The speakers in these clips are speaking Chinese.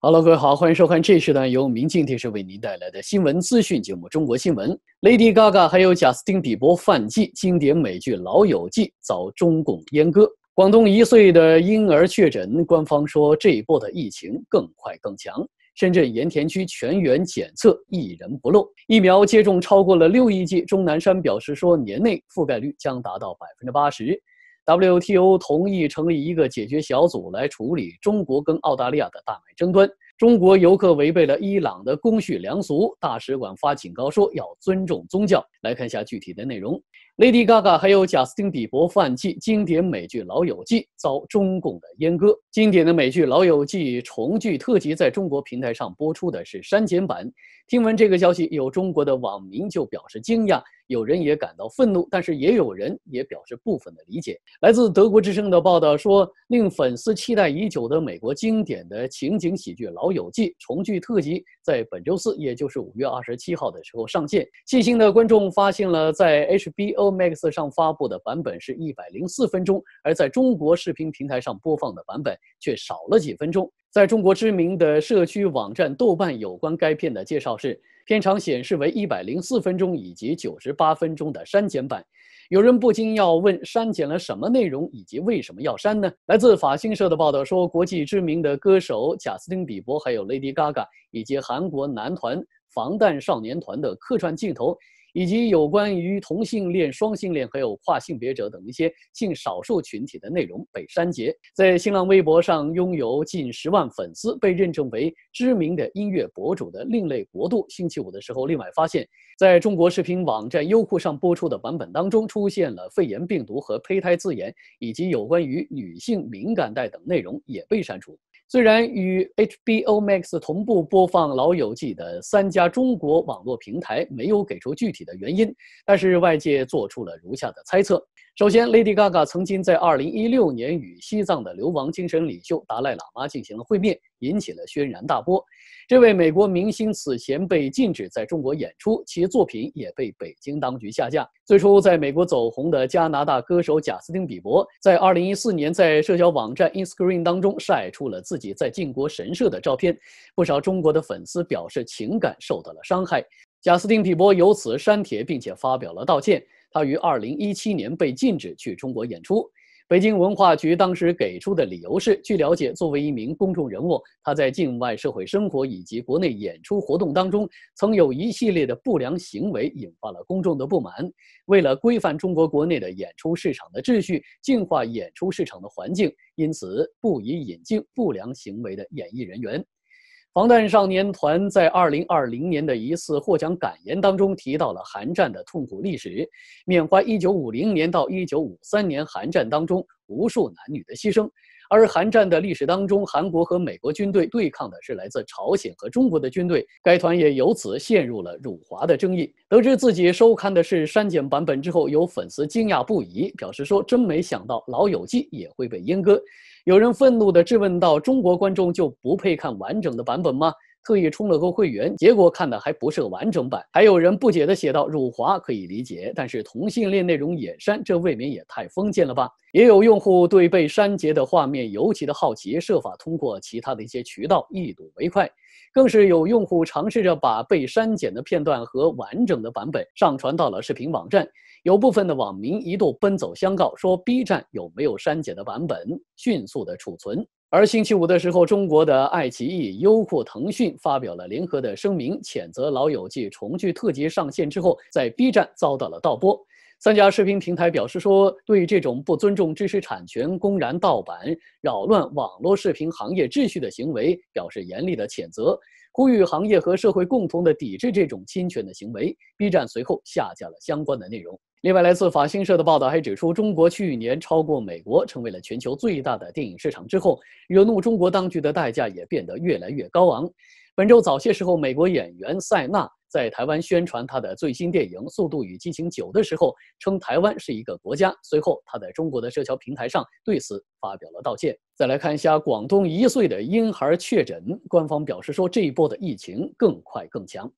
Hello，各位好，欢迎收看这时段由民进电视为您带来的新闻资讯节目《中国新闻》。Lady Gaga 还有贾斯汀比伯犯忌，经典美剧《老友记》遭中共阉割。广东一岁的婴儿确诊，官方说这一波的疫情更快更强。深圳盐田区全员检测，一人不漏。疫苗接种超过了六亿剂，钟南山表示说年内覆盖率将达到百分之八十。WTO 同意成立一个解决小组来处理中国跟澳大利亚的大麦争端。中国游客违背了伊朗的公序良俗，大使馆发警告说要尊重宗教。来看一下具体的内容。Lady Gaga 还有贾斯汀·比伯犯忌，经典美剧《老友记》遭中共的阉割。经典的美剧《老友记》重聚特辑在中国平台上播出的是删减版。听闻这个消息，有中国的网民就表示惊讶，有人也感到愤怒，但是也有人也表示部分的理解。来自德国之声的报道说，令粉丝期待已久的美国经典的情景喜剧《老友记》重聚特辑在本周四，也就是五月二十七号的时候上线。细心的观众发现了，在 HBO。Max 上发布的版本是一百零四分钟，而在中国视频平台上播放的版本却少了几分钟。在中国知名的社区网站豆瓣，有关该片的介绍是：片长显示为一百零四分钟以及九十八分钟的删减版。有人不禁要问：删减了什么内容，以及为什么要删呢？来自法新社的报道说，国际知名的歌手贾斯汀·比伯，还有 Lady Gaga，以及韩国男团防弹少年团的客串镜头。以及有关于同性恋、双性恋还有跨性别者等一些性少数群体的内容被删节。在新浪微博上拥有近十万粉丝、被认证为知名的音乐博主的另类国度，星期五的时候，另外发现，在中国视频网站优酷上播出的版本当中，出现了肺炎病毒和胚胎字眼，以及有关于女性敏感带等内容也被删除。虽然与 HBO Max 同步播放《老友记》的三家中国网络平台没有给出具体的原因，但是外界做出了如下的猜测。首先，Lady Gaga 曾经在2016年与西藏的流亡精神领袖达赖喇嘛进行了会面，引起了轩然大波。这位美国明星此前被禁止在中国演出，其作品也被北京当局下架。最初在美国走红的加拿大歌手贾斯汀·比伯，在2014年在社交网站 Instagram 当中晒出了自己在靖国神社的照片，不少中国的粉丝表示情感受到了伤害。贾斯汀·比伯由此删帖，并且发表了道歉。他于二零一七年被禁止去中国演出。北京文化局当时给出的理由是：据了解，作为一名公众人物，他在境外社会生活以及国内演出活动当中，曾有一系列的不良行为，引发了公众的不满。为了规范中国国内的演出市场的秩序，净化演出市场的环境，因此不宜引进不良行为的演艺人员。防弹少年团在2020年的一次获奖感言当中提到了韩战的痛苦历史，缅怀1950年到1953年韩战当中无数男女的牺牲。而韩战的历史当中，韩国和美国军队对抗的是来自朝鲜和中国的军队。该团也由此陷入了辱华的争议。得知自己收看的是删减版本之后，有粉丝惊讶不已，表示说：“真没想到老友记也会被阉割。”有人愤怒的质问道：“中国观众就不配看完整的版本吗？”特意充了个会员，结果看的还不是个完整版。还有人不解的写道：“辱华可以理解，但是同性恋内容也删，这未免也太封建了吧？”也有用户对被删节的画面尤其的好奇，设法通过其他的一些渠道一睹为快。更是有用户尝试着把被删减的片段和完整的版本上传到了视频网站。有部分的网民一度奔走相告，说 B 站有没有删减的版本，迅速的储存。而星期五的时候，中国的爱奇艺、优酷、腾讯发表了联合的声明，谴责《老友记》重聚特辑上线之后，在 B 站遭到了盗播。三家视频平台表示说，对这种不尊重知识产权、公然盗版、扰乱网络视频行业秩序的行为表示严厉的谴责，呼吁行业和社会共同的抵制这种侵权的行为。B 站随后下架了相关的内容。另外，来自法新社的报道还指出，中国去年超过美国，成为了全球最大的电影市场之后，惹怒中国当局的代价也变得越来越高昂。本周早些时候，美国演员塞纳在台湾宣传他的最新电影《速度与激情九》的时候，称台湾是一个国家。随后，他在中国的社交平台上对此发表了道歉。再来看一下，广东一岁的婴孩确诊，官方表示说这一波的疫情更快更强。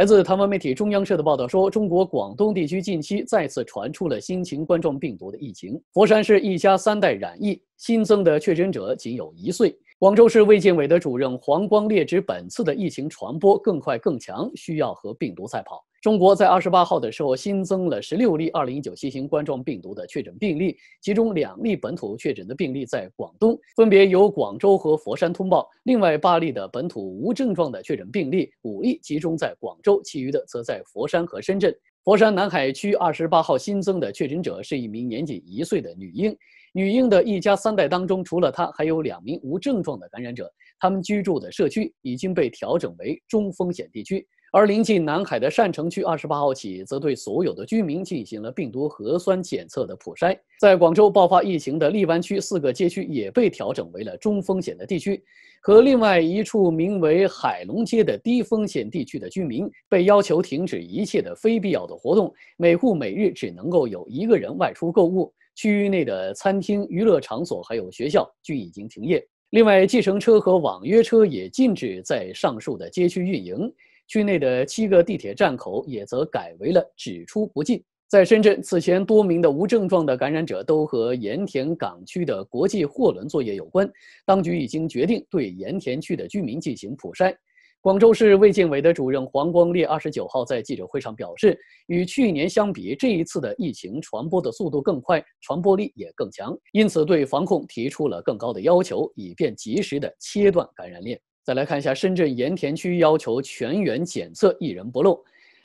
来自台湾媒体中央社的报道说，中国广东地区近期再次传出了新型冠状病毒的疫情。佛山市一家三代染疫，新增的确诊者仅有一岁。广州市卫健委的主任黄光烈指，本次的疫情传播更快更强，需要和病毒赛跑。中国在二十八号的时候新增了十六例二零一九新型冠状病毒的确诊病例，其中两例本土确诊的病例在广东，分别由广州和佛山通报。另外八例的本土无症状的确诊病例，五例集中在广州，其余的则在佛山和深圳。佛山南海区二十八号新增的确诊者是一名年仅一岁的女婴，女婴的一家三代当中，除了她，还有两名无症状的感染者。他们居住的社区已经被调整为中风险地区。而临近南海的禅城区，二十八号起则对所有的居民进行了病毒核酸检测的普筛。在广州爆发疫情的荔湾区四个街区也被调整为了中风险的地区，和另外一处名为海龙街的低风险地区的居民被要求停止一切的非必要的活动，每户每日只能够有一个人外出购物。区域内的餐厅、娱乐场所还有学校均已经停业。另外，计程车和网约车也禁止在上述的街区运营。区内的七个地铁站口也则改为了只出不进。在深圳，此前多名的无症状的感染者都和盐田港区的国际货轮作业有关，当局已经决定对盐田区的居民进行普筛。广州市卫健委的主任黄光烈二十九号在记者会上表示，与去年相比，这一次的疫情传播的速度更快，传播力也更强，因此对防控提出了更高的要求，以便及时的切断感染链。再来看一下深圳盐田区要求全员检测，一人不漏。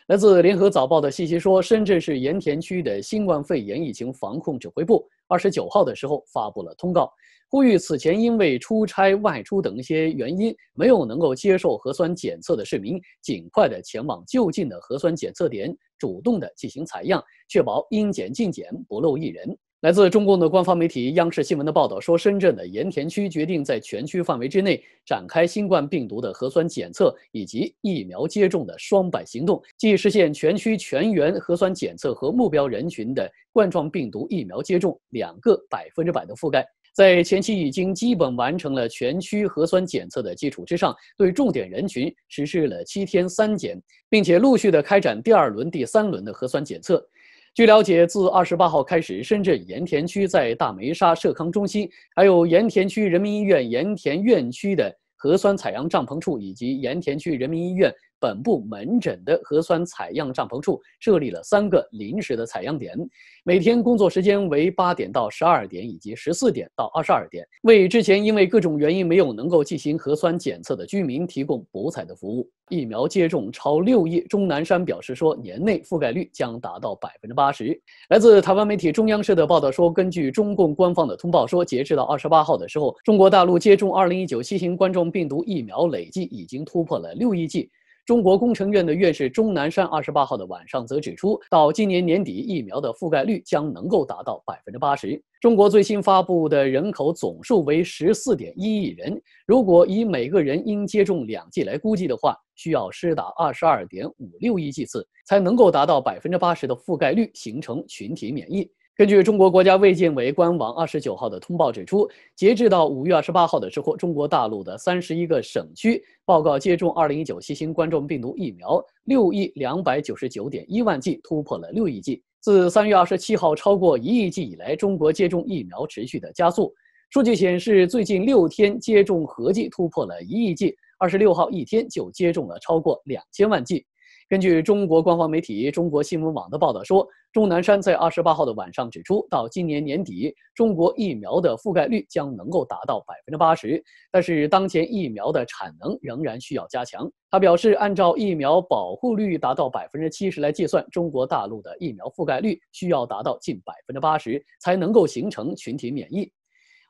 来自联合早报的信息说，深圳市盐田区的新冠肺炎疫情防控指挥部二十九号的时候发布了通告，呼吁此前因为出差、外出等一些原因没有能够接受核酸检测的市民，尽快的前往就近的核酸检测点，主动的进行采样，确保应检尽检，不漏一人。来自中共的官方媒体央视新闻的报道说，深圳的盐田区决定在全区范围之内展开新冠病毒的核酸检测以及疫苗接种的双百行动，即实现全区全员核酸检测和目标人群的冠状病毒疫苗接种两个百分之百的覆盖。在前期已经基本完成了全区核酸检测的基础之上，对重点人群实施了七天三检，并且陆续的开展第二轮、第三轮的核酸检测。据了解，自二十八号开始，深圳盐田区在大梅沙社康中心，还有盐田区人民医院盐田院区的核酸采样帐篷处，以及盐田区人民医院。本部门诊的核酸采样帐篷处设立了三个临时的采样点，每天工作时间为八点到十二点以及十四点到二十二点，为之前因为各种原因没有能够进行核酸检测的居民提供补采的服务。疫苗接种超六亿，钟南山表示说，年内覆盖率将达到百分之八十。来自台湾媒体中央社的报道说，根据中共官方的通报说，截至到二十八号的时候，中国大陆接种二零一九新型冠状病毒疫苗累计已经突破了六亿剂。中国工程院的院士钟南山二十八号的晚上则指出，到今年年底疫苗的覆盖率将能够达到百分之八十。中国最新发布的人口总数为十四点一亿人，如果以每个人应接种两剂来估计的话，需要施打二十二点五六亿剂次才能够达到百分之八十的覆盖率，形成群体免疫。根据中国国家卫健委官网二十九号的通报指出，截至到五月二十八号的时候，中国大陆的三十一个省区报告接种二零一九新型冠状病毒疫苗六亿两百九十九点一万剂，突破了六亿剂。自三月二十七号超过一亿剂以来，中国接种疫苗持续的加速。数据显示，最近六天接种合计突破了一亿剂，二十六号一天就接种了超过两千万剂。根据中国官方媒体中国新闻网的报道说，钟南山在二十八号的晚上指出，到今年年底，中国疫苗的覆盖率将能够达到百分之八十，但是当前疫苗的产能仍然需要加强。他表示，按照疫苗保护率达到百分之七十来计算，中国大陆的疫苗覆盖率需要达到近百分之八十，才能够形成群体免疫。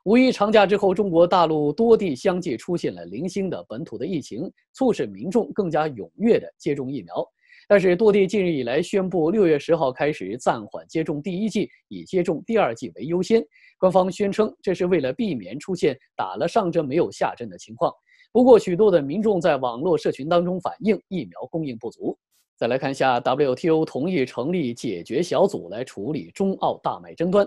五一长假之后，中国大陆多地相继出现了零星的本土的疫情，促使民众更加踊跃的接种疫苗。但是，多地近日以来宣布，六月十号开始暂缓接种第一剂，以接种第二剂为优先。官方宣称，这是为了避免出现打了上针没有下针的情况。不过，许多的民众在网络社群当中反映疫苗供应不足。再来看一下，WTO 同意成立解决小组来处理中澳大麦争端。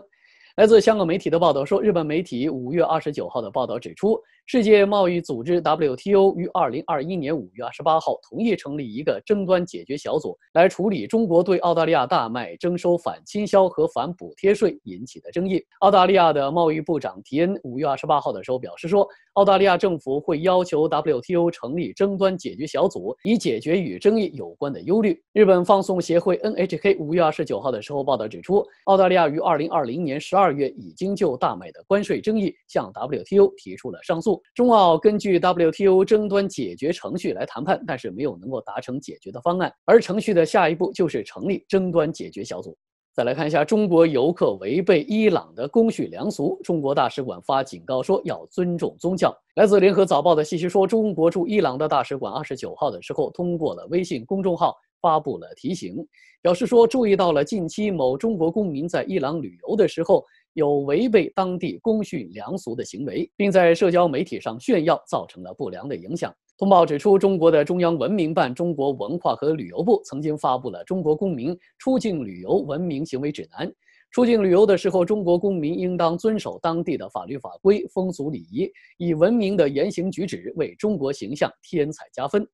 来自香港媒体的报道说，日本媒体五月二十九号的报道指出，世界贸易组织 WTO 于二零二一年五月二十八号同意成立一个争端解决小组，来处理中国对澳大利亚大麦征收反倾销和反补贴税引起的争议。澳大利亚的贸易部长提恩五月二十八号的时候表示说，澳大利亚政府会要求 WTO 成立争端解决小组，以解决与争议有关的忧虑。日本放送协会 NHK 五月二十九号的时候报道指出，澳大利亚于二零二零年十二。二月已经就大麦的关税争议向 WTO 提出了上诉。中澳根据 WTO 争端解决程序来谈判，但是没有能够达成解决的方案。而程序的下一步就是成立争端解决小组。再来看一下，中国游客违背伊朗的公序良俗，中国大使馆发警告说要尊重宗教。来自联合早报的信息说，中国驻伊朗的大使馆二十九号的时候通过了微信公众号发布了提醒，表示说注意到了近期某中国公民在伊朗旅游的时候。有违背当地公序良俗的行为，并在社交媒体上炫耀，造成了不良的影响。通报指出，中国的中央文明办、中国文化和旅游部曾经发布了《中国公民出境旅游文明行为指南》。出境旅游的时候，中国公民应当遵守当地的法律法规、风俗礼仪，以文明的言行举止为中国形象添彩加分。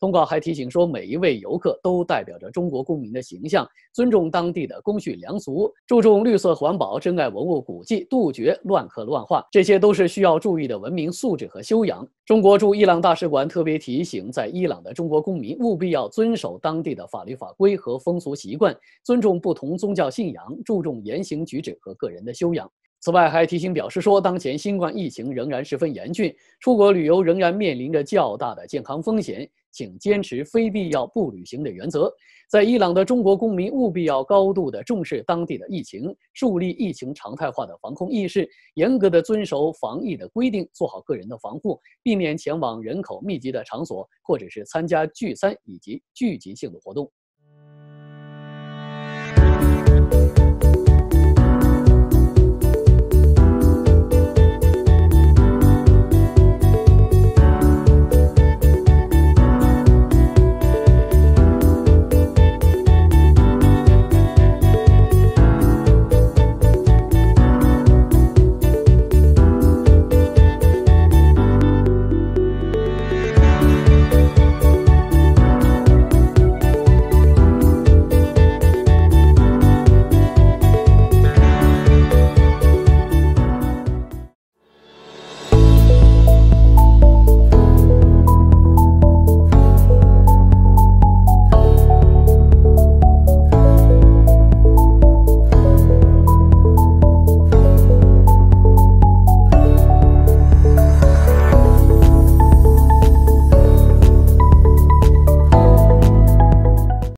通告还提醒说，每一位游客都代表着中国公民的形象，尊重当地的公序良俗，注重绿色环保，珍爱文物古迹，杜绝乱刻乱画，这些都是需要注意的文明素质和修养。中国驻伊朗大使馆特别提醒，在伊朗的中国公民务必要遵守当地的法律法规和风俗习惯，尊重不同宗教信仰，注重言行举止和个人的修养。此外，还提醒表示说，当前新冠疫情仍然十分严峻，出国旅游仍然面临着较大的健康风险，请坚持非必要不旅行的原则。在伊朗的中国公民务必要高度的重视当地的疫情，树立疫情常态化的防控意识，严格的遵守防疫的规定，做好个人的防护，避免前往人口密集的场所，或者是参加聚餐以及聚集性的活动。